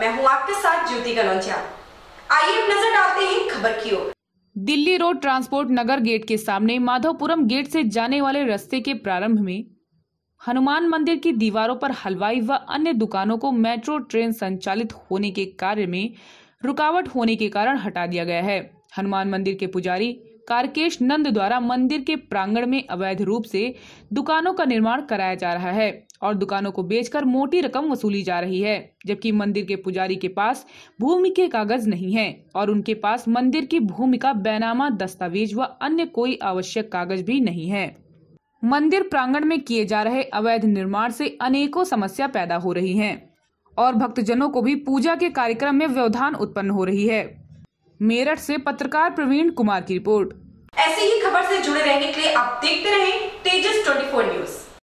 मैं हूं आपके साथ ज्योति गनौजिया आइए अब नजर डालते हैं खबर की ओर Delhi road transport Nagar gate के सामने माधवपुरम गेट से जाने वाले रास्ते के प्रारंभ में हनुमान मंदिर की दीवारों पर हलवाई व अन्य दुकानों को मेट्रो ट्रेन संचालित होने के कार्य में रुकावट होने के कारण हटा दिया गया है हनुमान मंदिर के पुजारी कारकेश नंद द्वारा मंदिर के प्रांगण में अवैध रूप से दुकानों का निर्माण कराया जा रहा है और दुकानों को बेचकर मोटी रकम वसूली जा रही है जबकि मंदिर के पुजारी के पास भूमि के कागज नहीं है और उनके पास मंदिर की भूमि का बैनामा दस्तावेज व अन्य कोई आवश्यक कागज भी नहीं है मंदिर प्रांगण में किए जा रहे अवैध निर्माण से अनेकों समस्या पैदा हो रही है और भक्तजनों को भी पूजा के कार्यक्रम में व्यवधान उत्पन्न हो रही है मेरठ से पत्रकार प्रवीण कुमार की रिपोर्ट ऐसी ही खबर से जुड़े रहने के लिए आप देखते रहें तेजस 24 न्यूज़